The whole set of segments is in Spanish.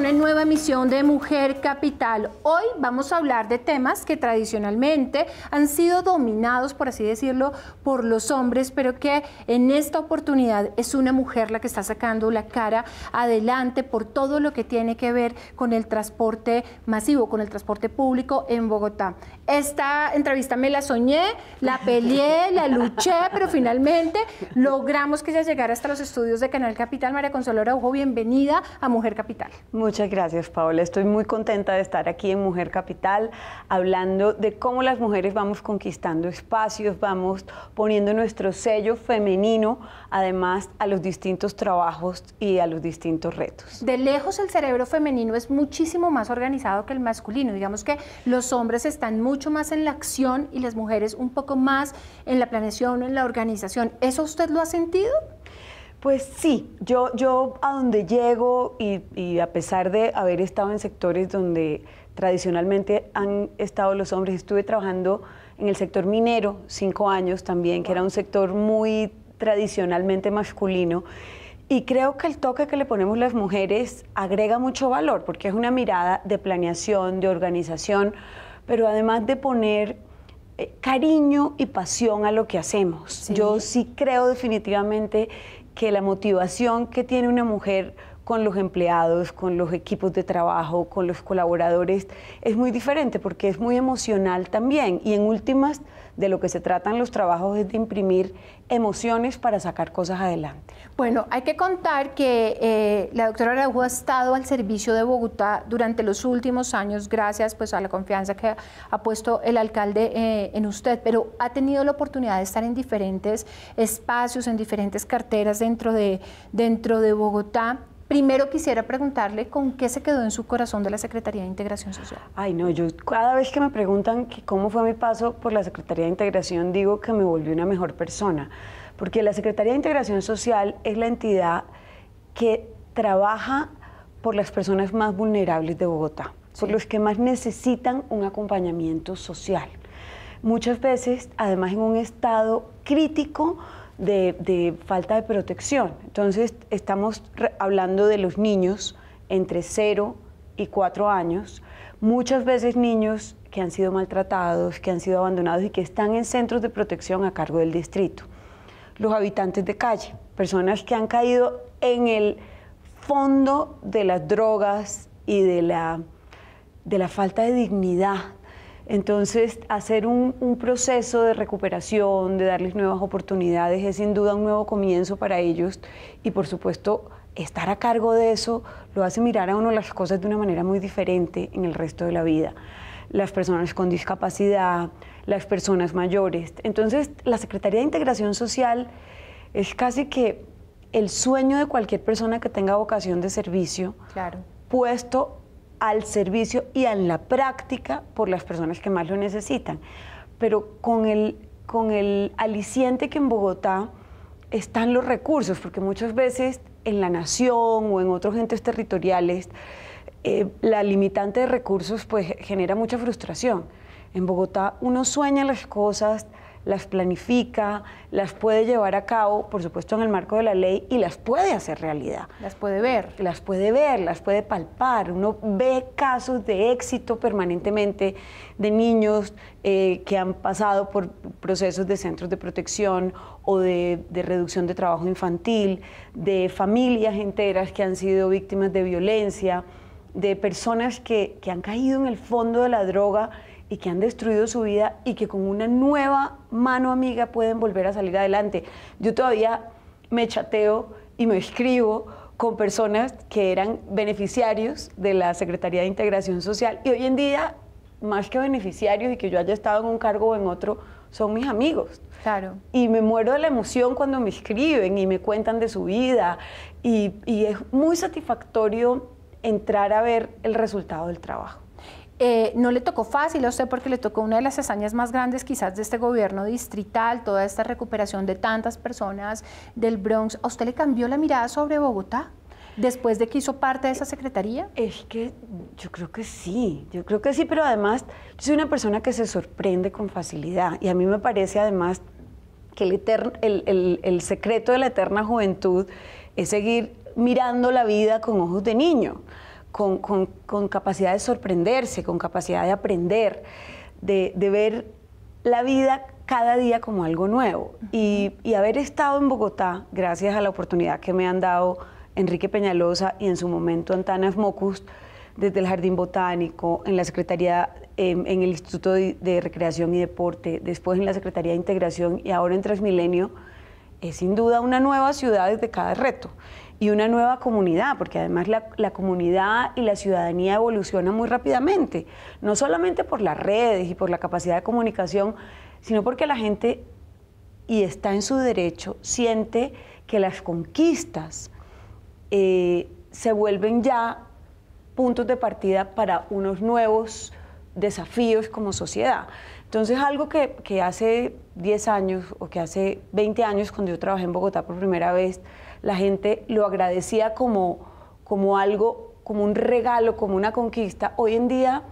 una nueva emisión de Mujer Capital. Hoy vamos a hablar de temas que tradicionalmente han sido dominados, por así decirlo, por los hombres, pero que en esta oportunidad es una mujer la que está sacando la cara adelante por todo lo que tiene que ver con el transporte masivo, con el transporte público en Bogotá. Esta entrevista me la soñé, la peleé, la luché, pero finalmente logramos que ella llegara hasta los estudios de Canal Capital. María Consuelo Araujo, bienvenida a Mujer Capital. Muchas gracias, Paola. Estoy muy contenta de estar aquí en Mujer Capital hablando de cómo las mujeres vamos conquistando espacios, vamos poniendo nuestro sello femenino, además a los distintos trabajos y a los distintos retos. De lejos el cerebro femenino es muchísimo más organizado que el masculino. Digamos que los hombres están mucho mucho más en la acción y las mujeres un poco más en la planeación, en la organización. ¿Eso usted lo ha sentido? Pues sí, yo, yo a donde llego y, y, a pesar de haber estado en sectores donde tradicionalmente han estado los hombres, estuve trabajando en el sector minero cinco años también, que era un sector muy tradicionalmente masculino. Y creo que el toque que le ponemos las mujeres agrega mucho valor, porque es una mirada de planeación, de organización, pero además de poner eh, cariño y pasión a lo que hacemos. Yo sí creo definitivamente que la motivación que tiene una mujer con los empleados, con los equipos de trabajo, con los colaboradores, es muy diferente porque es muy emocional también. Y en últimas, de lo que se tratan los trabajos es de imprimir emociones para sacar cosas adelante. Bueno, hay que contar que eh, la doctora Araujo ha estado al servicio de Bogotá durante los últimos años, gracias pues a la confianza que ha puesto el alcalde eh, en usted, pero ha tenido la oportunidad de estar en diferentes espacios, en diferentes carteras dentro de, dentro de Bogotá. Primero quisiera preguntarle con qué se quedó en su corazón de la Secretaría de Integración Social. Ay, no, yo cada vez que me preguntan cómo fue mi paso por la Secretaría de Integración, digo que me volví una mejor persona, porque la Secretaría de Integración Social es la entidad que trabaja por las personas más vulnerables de Bogotá, son por los que más necesitan un acompañamiento social. Muchas veces, además, en un estado crítico, de, falta de protección. Entonces, estamos hablando de los niños entre 0 y 4 años, muchas veces niños que han sido maltratados, que han sido abandonados y que están en centros de protección a cargo del distrito. Los habitantes de calle, personas que han caído en el fondo de las drogas y de la, de la falta de dignidad entonces, hacer un, proceso de recuperación, de darles nuevas oportunidades, es sin duda un nuevo comienzo para ellos y, por supuesto, estar a cargo de eso lo hace mirar a uno las cosas de una manera muy diferente en el resto de la vida. Las personas con discapacidad, las personas mayores. Entonces, la Secretaría de Integración Social es casi que el sueño de cualquier persona que tenga vocación de servicio claro. puesto al servicio y en la práctica por las personas que más lo necesitan. Pero con el, con el aliciente que en Bogotá están los recursos, porque muchas veces en la nación o en otros entes territoriales eh, la limitante de recursos pues genera mucha frustración. En Bogotá uno sueña las cosas, las planifica, las puede llevar a cabo, por supuesto en el marco de la ley, y las puede hacer realidad. Las puede ver. Las puede ver, las puede palpar. Uno ve casos de éxito permanentemente de niños eh, que han pasado por procesos de centros de protección o de, reducción de trabajo infantil, de familias enteras que han sido víctimas de violencia, de personas que, que han caído en el fondo de la droga y que han destruido su vida y que con una nueva mano amiga pueden volver a salir adelante. Yo todavía me chateo y me escribo con personas que eran beneficiarios de la Secretaría de Integración Social y hoy en día, más que beneficiarios y que yo haya estado en un cargo o en otro, son mis amigos. Claro. Y me muero de la emoción cuando me escriben y me cuentan de su vida y, y es muy satisfactorio entrar a ver el resultado del trabajo. Eh, no le tocó fácil a usted porque le tocó una de las hazañas más grandes quizás de este gobierno distrital, toda esta recuperación de tantas personas del Bronx. ¿A usted le cambió la mirada sobre Bogotá? después de que hizo parte de esa secretaría? Es que yo creo que sí, yo creo que sí, pero además yo soy una persona que se sorprende con facilidad y a mí me parece además que el, el secreto de la eterna juventud es seguir mirando la vida con ojos de niño con, capacidad de sorprenderse, con capacidad de aprender, de, ver la vida cada día como algo nuevo. y, haber estado en Bogotá, gracias a la oportunidad que me han dado Enrique Peñalosa y en su momento Antanas Mockus desde el Jardín Botánico, en la Secretaría, em, en el Instituto de, de, Recreación y Deporte, después en la Secretaría de Integración y ahora en Transmilenio, es sin duda una nueva ciudad desde cada reto y una nueva comunidad, porque además la, la, comunidad y la ciudadanía evoluciona muy rápidamente, no solamente por las redes y por la capacidad de comunicación, sino porque la gente, y está en su derecho, siente que las conquistas eh, se vuelven ya puntos de partida para unos nuevos desafíos como sociedad. Entonces, algo que, que hace 10 años o que hace 20 años, cuando yo trabajé en Bogotá por primera vez, la gente lo agradecía como, como algo, como un regalo, como una conquista. Hoy en día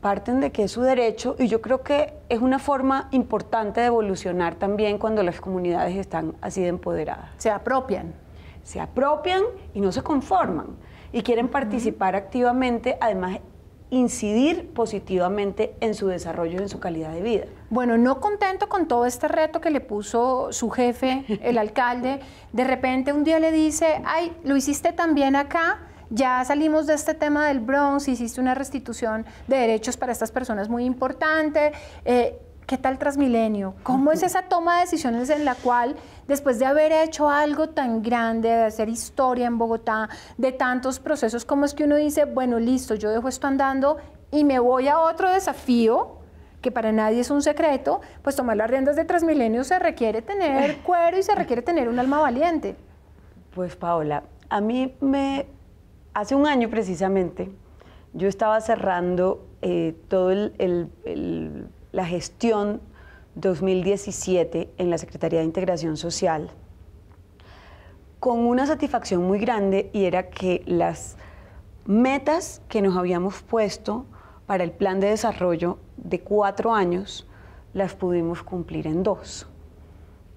parten de que es su derecho y yo creo que es una forma importante de evolucionar también cuando las comunidades están así de empoderadas. Se apropian. Se apropian y no se conforman y quieren participar activamente. Además, incidir positivamente en su desarrollo y en su calidad de vida. Bueno, no contento con todo este reto que le puso su jefe, el alcalde, de repente un día le dice, ay, lo hiciste también acá, ya salimos de este tema del Bronx, hiciste una restitución de derechos para estas personas muy importante. Eh, ¿Qué tal Transmilenio? ¿Cómo es esa toma de decisiones en la cual, después de haber hecho algo tan grande, de hacer historia en Bogotá, de tantos procesos, cómo es que uno dice, bueno, listo, yo dejo esto andando y me voy a otro desafío? que para nadie es un secreto, pues tomar las riendas de Transmilenio se requiere tener cuero y se requiere tener un alma valiente. Pues Paola, a mí me, hace un año precisamente, yo estaba cerrando eh, todo el la gestión 2017 en la Secretaría de Integración Social con una satisfacción muy grande y era que las metas que nos habíamos puesto para el plan de desarrollo de cuatro años las pudimos cumplir en dos.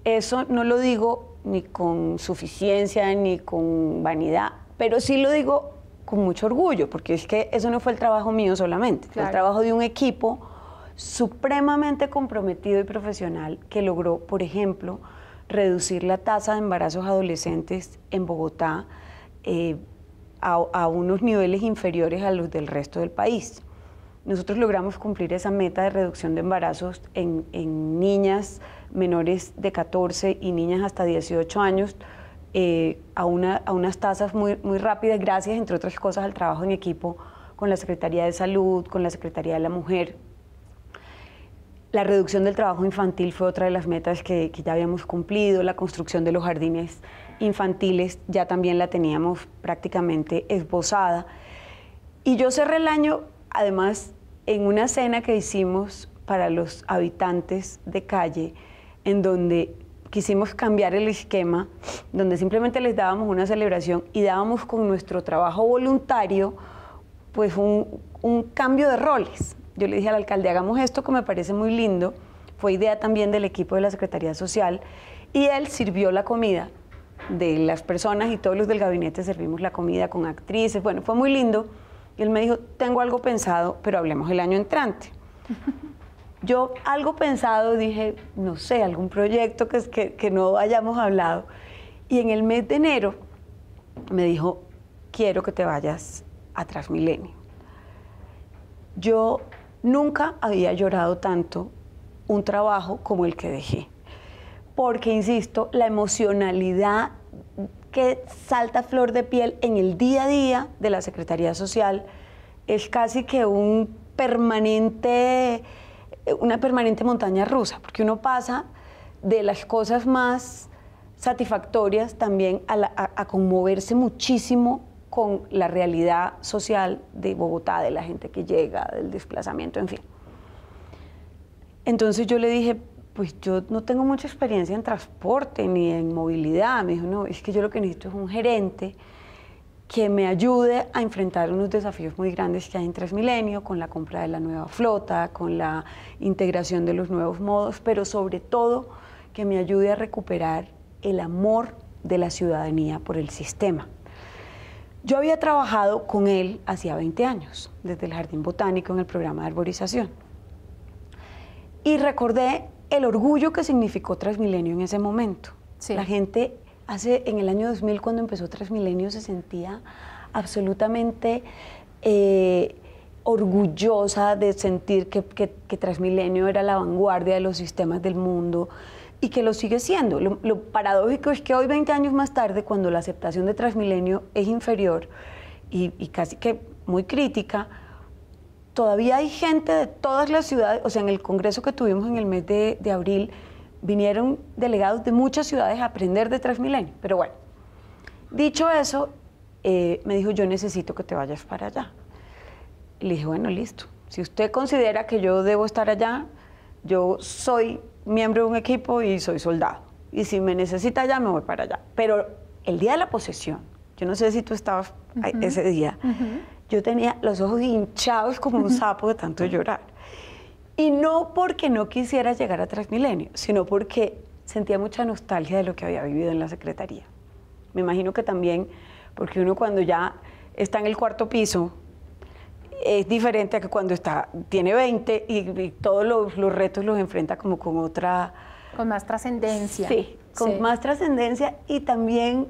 Eso no lo digo ni con suficiencia ni con vanidad, pero sí lo digo con mucho orgullo, porque es que eso no fue el trabajo mío solamente, fue el trabajo de un equipo supremamente comprometido y profesional que logró, por ejemplo, reducir la tasa de embarazos adolescentes en Bogotá eh, a, unos niveles inferiores a los del resto del país. Nosotros logramos cumplir esa meta de reducción de embarazos en, niñas menores de 14 y niñas hasta 18 años eh, a, unas tasas muy, muy rápidas, gracias, entre otras cosas, al trabajo en equipo con la Secretaría de Salud, con la Secretaría de la Mujer, la reducción del trabajo infantil fue otra de las metas que, ya habíamos cumplido, la construcción de los jardines infantiles ya también la teníamos prácticamente esbozada. Y yo cerré el año, además, en una cena que hicimos para los habitantes de calle, en donde quisimos cambiar el esquema, donde simplemente les dábamos una celebración y dábamos con nuestro trabajo voluntario, pues un cambio de roles, yo le dije al alcalde, hagamos esto que me parece muy lindo, fue idea también del equipo de la Secretaría Social, y él sirvió la comida de las personas y todos los del gabinete servimos la comida con actrices, bueno, fue muy lindo, y él me dijo, tengo algo pensado, pero hablemos el año entrante. yo algo pensado dije, no sé, algún proyecto que, que no hayamos hablado, y en el mes de enero me dijo, quiero que te vayas a Transmilenio. Yo Nunca había llorado tanto un trabajo como el que dejé. Porque, insisto, la emocionalidad que salta flor de piel en el día a día de la Secretaría Social es casi que un permanente, una permanente montaña rusa, porque uno pasa de las cosas más satisfactorias también a, a conmoverse muchísimo con la realidad social de Bogotá, de la gente que llega, del desplazamiento, en fin. Entonces yo le dije, pues yo no tengo mucha experiencia en transporte ni en movilidad. Me dijo, no, es que yo lo que necesito es un gerente que me ayude a enfrentar unos desafíos muy grandes que hay en Transmilenio, con la compra de la nueva flota, con la integración de los nuevos modos, pero sobre todo que me ayude a recuperar el amor de la ciudadanía por el sistema. Yo había trabajado con él hacía 20 años, desde el Jardín Botánico en el programa de arborización. Y recordé el orgullo que significó Transmilenio en ese momento. La gente hace en el año 2000 cuando empezó Transmilenio se sentía absolutamente eh, orgullosa de sentir que, que, que Transmilenio era la vanguardia de los sistemas del mundo, y que lo sigue siendo. Lo, paradójico es que hoy, 20 años más tarde, cuando la aceptación de Transmilenio es inferior y, casi que muy crítica, todavía hay gente de todas las ciudades, o sea, en el congreso que tuvimos en el mes de, abril, vinieron delegados de muchas ciudades a aprender de Transmilenio. Pero bueno, dicho eso, eh, me dijo, yo necesito que te vayas para allá. Le dije, bueno, listo. Si usted considera que yo debo estar allá, yo soy miembro de un equipo y soy soldado. Y si me necesita allá, me voy para allá. Pero el día de la posesión, yo no sé si tú estabas ese día, yo tenía los ojos hinchados como un sapo de tanto llorar. Y no porque no quisiera llegar a Transmilenio, sino porque sentía mucha nostalgia de lo que había vivido en la Secretaría. Me imagino que también, porque uno cuando ya está en el cuarto piso, es diferente a que cuando está, tiene 20 y, todos los, retos los enfrenta como con otra... Con más trascendencia. Sí, con más trascendencia y también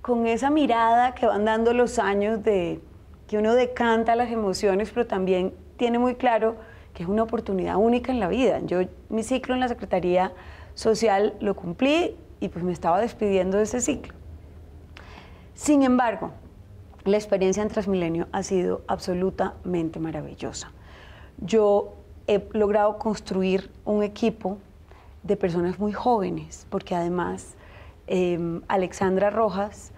con esa mirada que van dando los años de que uno decanta las emociones, pero también tiene muy claro que es una oportunidad única en la vida. Yo mi ciclo en la Secretaría Social lo cumplí y pues me estaba despidiendo de ese ciclo. Sin embargo, la experiencia en Transmilenio ha sido absolutamente maravillosa. Yo he logrado construir un equipo de personas muy jóvenes, porque además em, Alexandra Rojas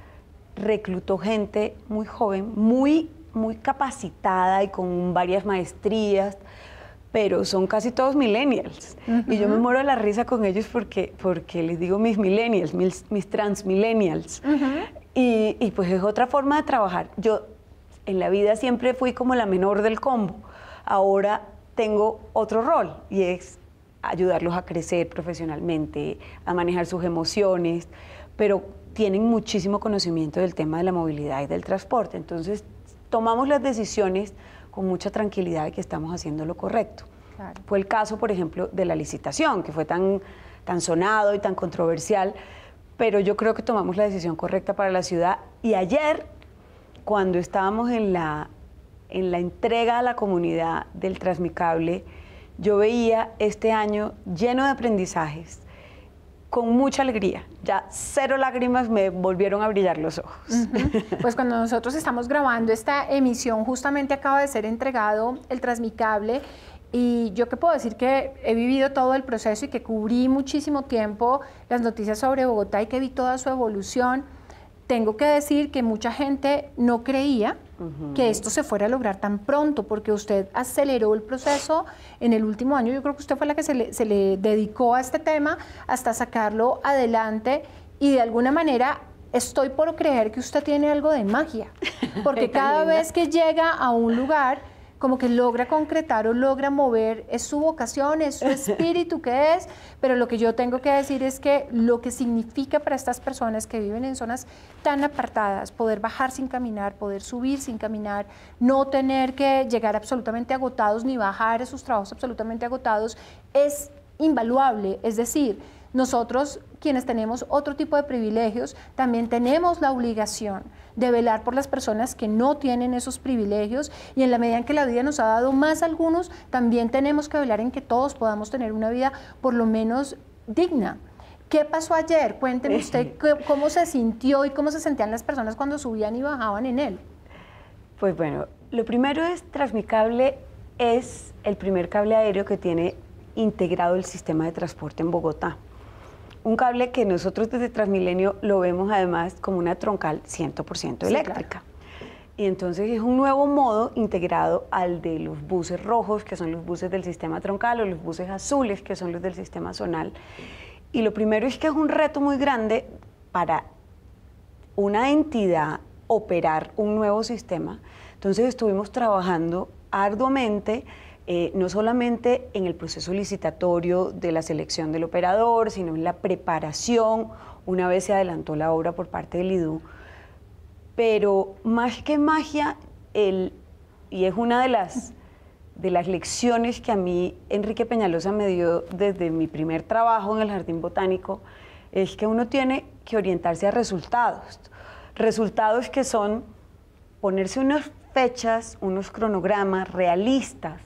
reclutó gente muy joven, muy, muy capacitada y con varias maestrías, pero son casi todos millennials. Y yo me muero de la risa con ellos porque, porque les digo mis millennials, mis, transmillennials. Y, pues es otra forma de trabajar. Yo en la vida siempre fui como la menor del combo. Ahora tengo otro rol y es ayudarlos a crecer profesionalmente, a manejar sus emociones, pero tienen muchísimo conocimiento del tema de la movilidad y del transporte. Entonces tomamos las decisiones con mucha tranquilidad de que estamos haciendo lo correcto. Fue el caso, por ejemplo, de la licitación, que fue tan, tan sonado y tan controversial pero yo creo que tomamos la decisión correcta para la ciudad. Y ayer, cuando estábamos en la, entrega a la comunidad del Transmicable, yo veía este año lleno de aprendizajes, con mucha alegría. Ya cero lágrimas me volvieron a brillar los ojos. Pues cuando nosotros estamos grabando esta emisión, justamente acaba de ser entregado el Transmicable y yo que puedo decir que he vivido todo el proceso y que cubrí muchísimo tiempo las noticias sobre Bogotá y que vi toda su evolución. Tengo que decir que mucha gente no creía que esto se fuera a lograr tan pronto, porque usted aceleró el proceso en el último año. Yo creo que usted fue la que se le, se le dedicó a este tema hasta sacarlo adelante y de alguna manera estoy por creer que usted tiene algo de magia, porque cada vez que llega a un lugar como que logra concretar o logra mover, es su vocación, es su espíritu que es, pero lo que yo tengo que decir es que lo que significa para estas personas que viven en zonas tan apartadas, poder bajar sin caminar, poder subir sin caminar, no tener que llegar absolutamente agotados ni bajar a sus trabajos absolutamente agotados, es invaluable, es decir, nosotros, quienes tenemos otro tipo de privilegios, también tenemos la obligación de velar por las personas que no tienen esos privilegios y en la medida en que la vida nos ha dado más algunos, también tenemos que velar en que todos podamos tener una vida por lo menos digna. ¿Qué pasó ayer? Cuénteme usted cómo se sintió y cómo se sentían las personas cuando subían y bajaban en él. Pues bueno, lo primero es Transmicable es el primer cable aéreo que tiene integrado el sistema de transporte en Bogotá un cable que nosotros desde Transmilenio lo vemos además como una troncal 100% eléctrica. Y entonces es un nuevo modo integrado al de los buses rojos, que son los buses del sistema troncal, o los buses azules, que son los del sistema zonal. Y lo primero es que es un reto muy grande para una entidad operar un nuevo sistema. Entonces estuvimos trabajando arduamente eh, no solamente en el proceso licitatorio de la selección del operador, sino en la preparación, una vez se adelantó la obra por parte del IDU. Pero más que magia, y es una de las, de las lecciones que a mí Enrique Peñalosa me dio desde mi primer trabajo en el Jardín Botánico, es que uno tiene que orientarse a resultados. Resultados que son ponerse unas fechas, unos cronogramas realistas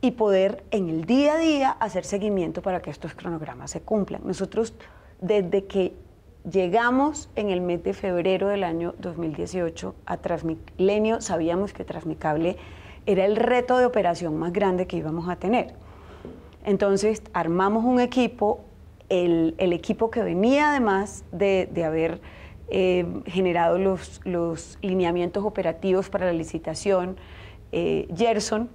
y poder en el día a día hacer seguimiento para que estos cronogramas se cumplan. Nosotros desde que llegamos en el mes de febrero del año 2018 a Transmilenio, sabíamos que Transmicable era el reto de operación más grande que íbamos a tener. Entonces armamos un equipo, el, equipo que venía además de, de haber eh, generado los, lineamientos operativos para la licitación, eh, Gerson,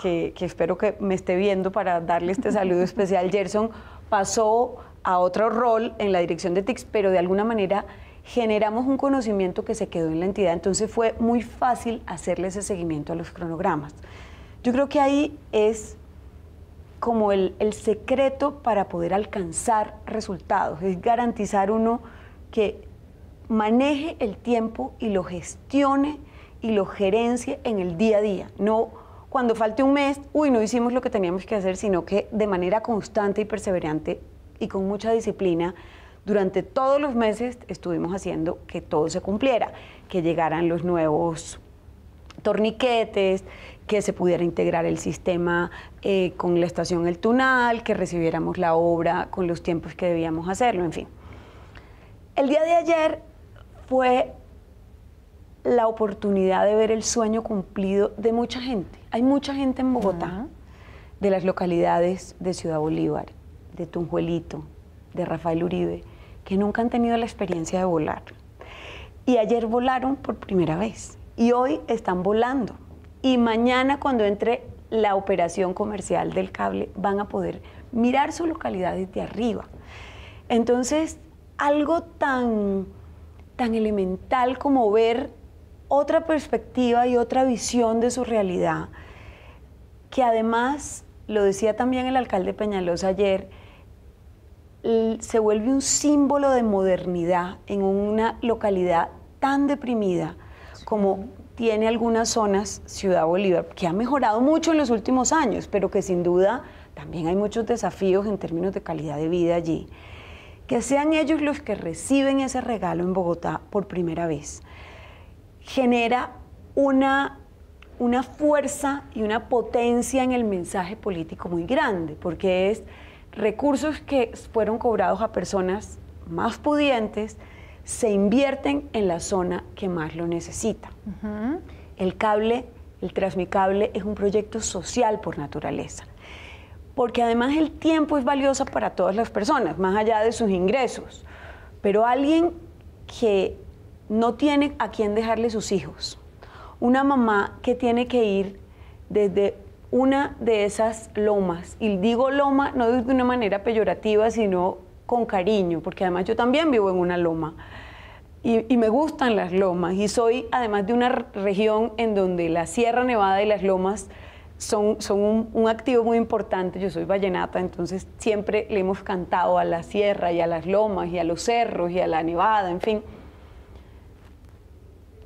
que, espero que me esté viendo para darle este saludo especial, Gerson, pasó a otro rol en la dirección de TICS, pero de alguna manera generamos un conocimiento que se quedó en la entidad, entonces fue muy fácil hacerle ese seguimiento a los cronogramas. Yo creo que ahí es como el, el, secreto para poder alcanzar resultados, es garantizar uno que maneje el tiempo y lo gestione y lo gerencie en el día a día, no cuando falte un mes, uy, no hicimos lo que teníamos que hacer, sino que de manera constante y perseverante y con mucha disciplina, durante todos los meses estuvimos haciendo que todo se cumpliera, que llegaran los nuevos torniquetes, que se pudiera integrar el sistema eh, con la estación El Tunal, que recibiéramos la obra con los tiempos que debíamos hacerlo, en fin. El día de ayer fue la oportunidad de ver el sueño cumplido de mucha gente. Hay mucha gente en Bogotá, de las localidades de Ciudad Bolívar, de Tunjuelito, de Rafael Uribe, que nunca han tenido la experiencia de volar. Y ayer volaron por primera vez. Y hoy están volando. Y mañana cuando entre la operación comercial del cable van a poder mirar sus localidades de arriba. Entonces, algo tan, tan elemental como ver otra perspectiva y otra visión de su realidad, que además, lo decía también el alcalde Peñalosa ayer, se vuelve un símbolo de modernidad en una localidad tan deprimida como tiene algunas zonas Ciudad Bolívar, que ha mejorado mucho en los últimos años, pero que sin duda también hay muchos desafíos en términos de calidad de vida allí. Que sean ellos los que reciben ese regalo en Bogotá por primera vez genera una, una fuerza y una potencia en el mensaje político muy grande, porque es recursos que fueron cobrados a personas más pudientes, se invierten en la zona que más lo necesita. El cable, el transmicable, es un proyecto social por naturaleza, porque además el tiempo es valioso para todas las personas, más allá de sus ingresos. Pero alguien que no tiene a quién dejarle sus hijos. Una mamá que tiene que ir desde una de esas lomas, y digo loma no de una manera peyorativa, sino con cariño, porque además yo también vivo en una loma y, me gustan las lomas y soy además de una región en donde la Sierra Nevada y las lomas son, un, activo muy importante, yo soy vallenata, entonces siempre le hemos cantado a la sierra y a las lomas y a los cerros y a la nevada, en fin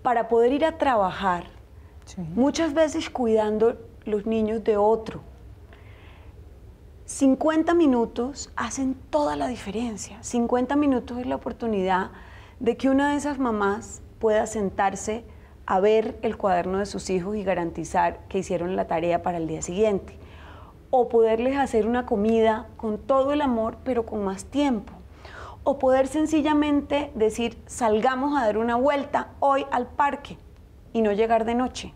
para poder ir a trabajar, muchas veces cuidando los niños de otro. 50 minutos hacen toda la diferencia. 50 minutos es la oportunidad de que una de esas mamás pueda sentarse a ver el cuaderno de sus hijos y garantizar que hicieron la tarea para el día siguiente. O poderles hacer una comida con todo el amor, pero con más tiempo o poder sencillamente decir salgamos a dar una vuelta hoy al parque y no llegar de noche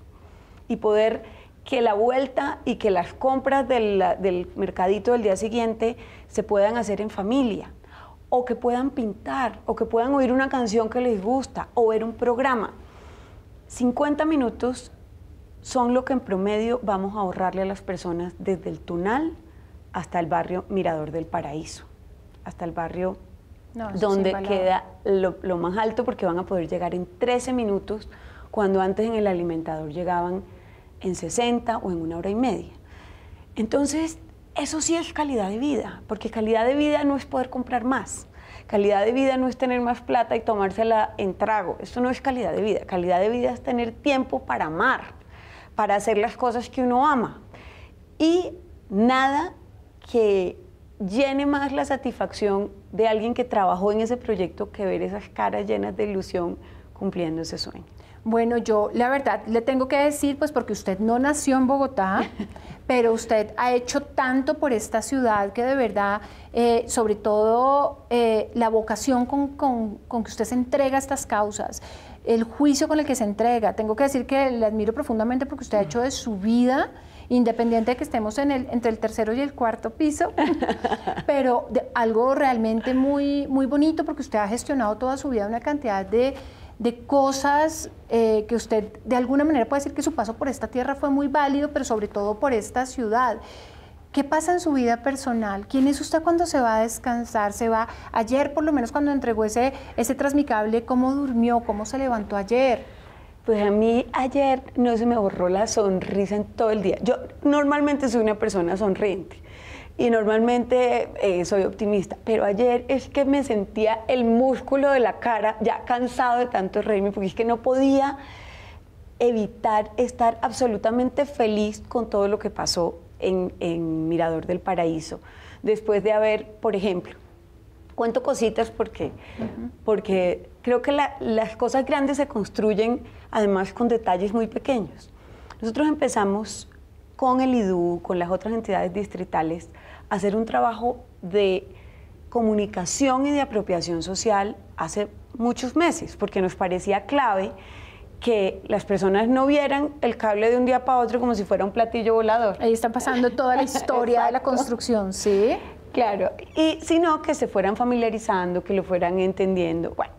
y poder que la vuelta y que las compras del, del mercadito del día siguiente se puedan hacer en familia o que puedan pintar o que puedan oír una canción que les gusta o ver un programa. 50 minutos son lo que en promedio vamos a ahorrarle a las personas desde el Tunal hasta el barrio Mirador del Paraíso, hasta el barrio donde queda lo, más alto porque van a poder llegar en 13 minutos, cuando antes en el alimentador llegaban en 60 o en una hora y media. Entonces, eso sí es calidad de vida, porque calidad de vida no es poder comprar más. Calidad de vida no es tener más plata y tomársela en trago. Eso no es calidad de vida. Calidad de vida es tener tiempo para amar, para hacer las cosas que uno ama. Y nada que llene más la satisfacción de alguien que trabajó en ese proyecto que ver esas caras llenas de ilusión cumpliendo ese sueño? Bueno, yo la verdad le tengo que decir, pues porque usted no nació en Bogotá, pero usted ha hecho tanto por esta ciudad que de verdad, eh, sobre todo eh, la vocación con, con que usted se entrega a estas causas, el juicio con el que se entrega. Tengo que decir que le admiro profundamente porque usted ha hecho de su vida independiente de que estemos en el, entre el tercero y el cuarto piso, pero algo realmente muy, muy bonito porque usted ha gestionado toda su vida una cantidad de, cosas eh, que usted de alguna manera puede decir que su paso por esta tierra fue muy válido, pero sobre todo por esta ciudad. ¿Qué pasa en su vida personal? ¿Quién es usted cuando se va a descansar? ¿Se va ayer, por lo menos cuando entregó ese, ese transmicable, cómo durmió, cómo se levantó ayer? Pues a mí ayer no se me borró la sonrisa en todo el día. Yo normalmente soy una persona sonriente y normalmente eh, soy optimista, pero ayer es que me sentía el músculo de la cara ya cansado de tanto reírme porque es que no podía evitar estar absolutamente feliz con todo lo que pasó en Mirador del Paraíso, después de haber, por ejemplo, cuento cositas porque, porque creo que las cosas grandes se construyen además con detalles muy pequeños. Nosotros empezamos con el IDU, con las otras entidades distritales, a hacer un trabajo de comunicación y de apropiación social hace muchos meses, porque nos parecía clave que las personas no vieran el cable de un día para otro como si fuera un platillo volador. Ahí está pasando toda la historia de la construcción, ¿sí? Claro, y sino que se fueran familiarizando, que lo fueran entendiendo. Bueno,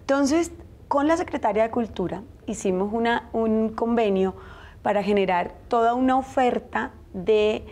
entonces con la Secretaria de Cultura hicimos una, un convenio para generar toda una oferta de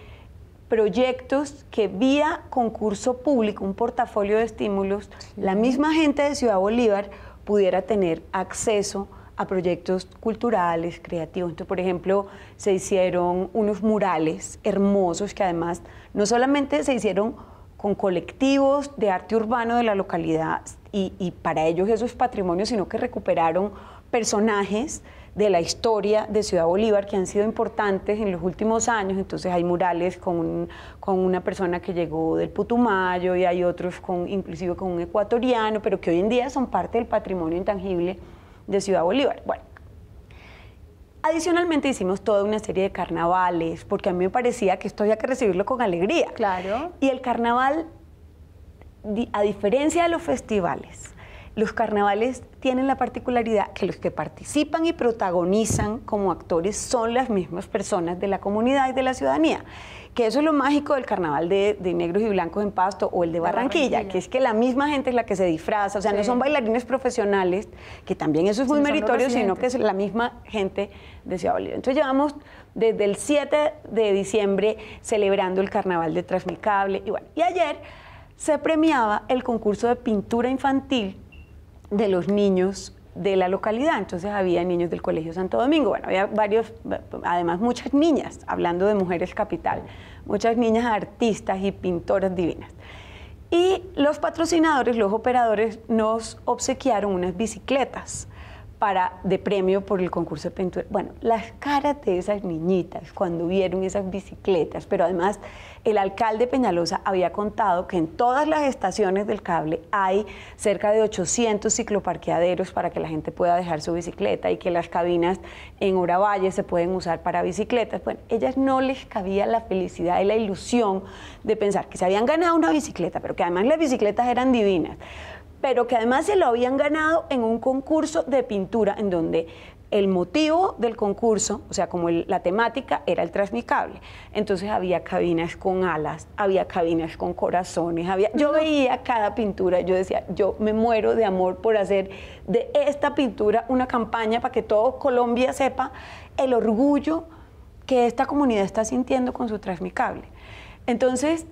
proyectos que vía concurso público, un portafolio de estímulos, la misma gente de Ciudad Bolívar pudiera tener acceso a proyectos culturales, creativos. Entonces, por ejemplo, se hicieron unos murales hermosos que además no solamente se hicieron con colectivos de arte urbano de la localidad y, para ellos eso es patrimonio, sino que recuperaron personajes de la historia de Ciudad Bolívar que han sido importantes en los últimos años. Entonces hay murales con, con, una persona que llegó del Putumayo y hay otros con, inclusive con un ecuatoriano, pero que hoy en día son parte del patrimonio intangible de Ciudad Bolívar. Bueno, Adicionalmente hicimos toda una serie de carnavales, porque a mí me parecía que esto había que recibirlo con alegría. Claro. Y el carnaval, a diferencia de los festivales, los carnavales tienen la particularidad que los que participan y protagonizan como actores son las mismas personas de la comunidad y de la ciudadanía que eso es lo mágico del carnaval de, negros y blancos en Pasto o el de Barranquilla, que es que la misma gente es la que se disfraza, o sea, no son bailarines profesionales, que también eso es muy meritorio, sino que es la misma gente de Ciudad Bolívar. Entonces llevamos desde el 7 de diciembre celebrando el carnaval de Transmicable y y ayer se premiaba el concurso de pintura infantil de los niños de la localidad, entonces había niños del Colegio Santo Domingo, bueno, había varios, además muchas niñas, hablando de mujeres capital, muchas niñas artistas y pintoras divinas. Y los patrocinadores, los operadores, nos obsequiaron unas bicicletas para, de premio por el concurso de pintura. Bueno, las caras de esas niñitas cuando vieron esas bicicletas, pero además el alcalde Peñalosa había contado que en todas las estaciones del cable hay cerca de 800 cicloparqueaderos para que la gente pueda dejar su bicicleta y que las cabinas en Oravalle se pueden usar para bicicletas. Bueno, ellas no les cabía la felicidad y la ilusión de pensar que se habían ganado una bicicleta, pero que además las bicicletas eran divinas pero que además se lo habían ganado en un concurso de pintura en donde el motivo del concurso, o sea, como la temática era el transmicable. Entonces había cabinas con alas, había cabinas con corazones, había yo veía cada pintura, yo decía, yo me muero de amor por hacer de esta pintura una campaña para que todo Colombia sepa el orgullo que esta comunidad está sintiendo con su transmicable. Entonces,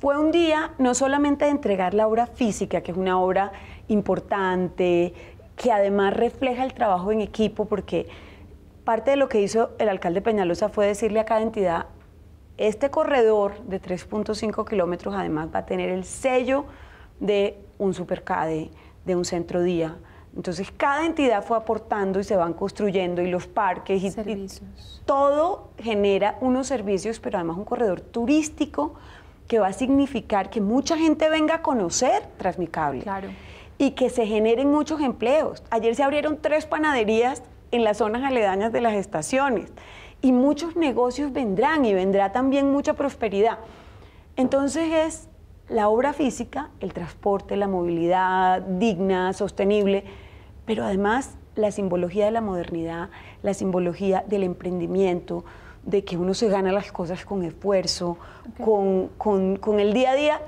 fue un día no solamente de entregar la obra física, que es una obra importante, que además refleja el trabajo en equipo, porque parte de lo que hizo el alcalde Peñalosa fue decirle a cada entidad, este corredor de 3.5 kilómetros además va a tener el sello de un supercade, de un centro día. Entonces cada entidad fue aportando y se van construyendo y los parques y, todo genera unos servicios, pero además un corredor turístico que va a significar que mucha gente venga a conocer Transmicable. Claro. Y que se generen muchos empleos. Ayer se abrieron tres panaderías en las zonas aledañas de las estaciones y muchos negocios vendrán y vendrá también mucha prosperidad. Entonces es la obra física, el transporte, la movilidad digna, sostenible, pero además la simbología de la modernidad, la simbología del emprendimiento, de que uno se gana las cosas con esfuerzo, con, el día a día.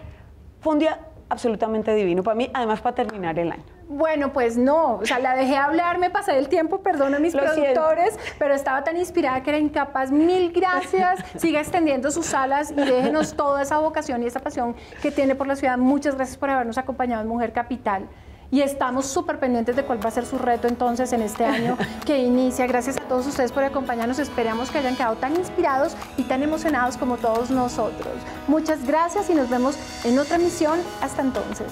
Fue un día absolutamente divino para mí, además para terminar el año. Bueno, pues no, o sea, la dejé hablar, me pasé el tiempo, perdón a mis productores, pero estaba tan inspirada que era incapaz. Mil gracias, siga extendiendo sus alas y déjenos toda esa vocación y esa pasión que tiene por la ciudad. Muchas gracias por habernos acompañado en Mujer Capital y estamos súper pendientes de cuál va a ser su reto entonces en este año que inicia. Gracias a todos ustedes por acompañarnos. Esperamos que hayan quedado tan inspirados y tan emocionados como todos nosotros. Muchas gracias y nos vemos en otra misión. Hasta entonces.